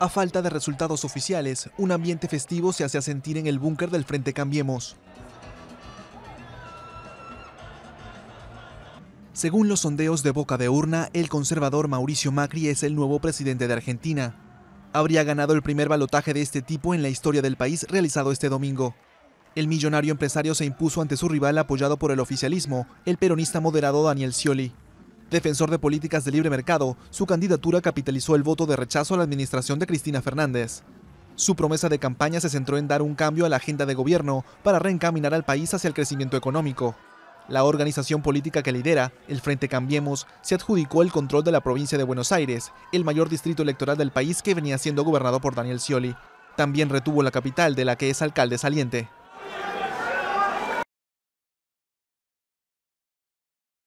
A falta de resultados oficiales, un ambiente festivo se hace sentir en el búnker del Frente Cambiemos. Según los sondeos de boca de urna, el conservador Mauricio Macri es el nuevo presidente de Argentina. Habría ganado el primer balotaje de este tipo en la historia del país realizado este domingo. El millonario empresario se impuso ante su rival apoyado por el oficialismo, el peronista moderado Daniel Scioli. Defensor de políticas de libre mercado, su candidatura capitalizó el voto de rechazo a la administración de Cristina Fernández. Su promesa de campaña se centró en dar un cambio a la agenda de gobierno para reencaminar al país hacia el crecimiento económico. La organización política que lidera, el Frente Cambiemos, se adjudicó el control de la provincia de Buenos Aires, el mayor distrito electoral del país que venía siendo gobernado por Daniel Scioli. También retuvo la capital de la que es alcalde saliente.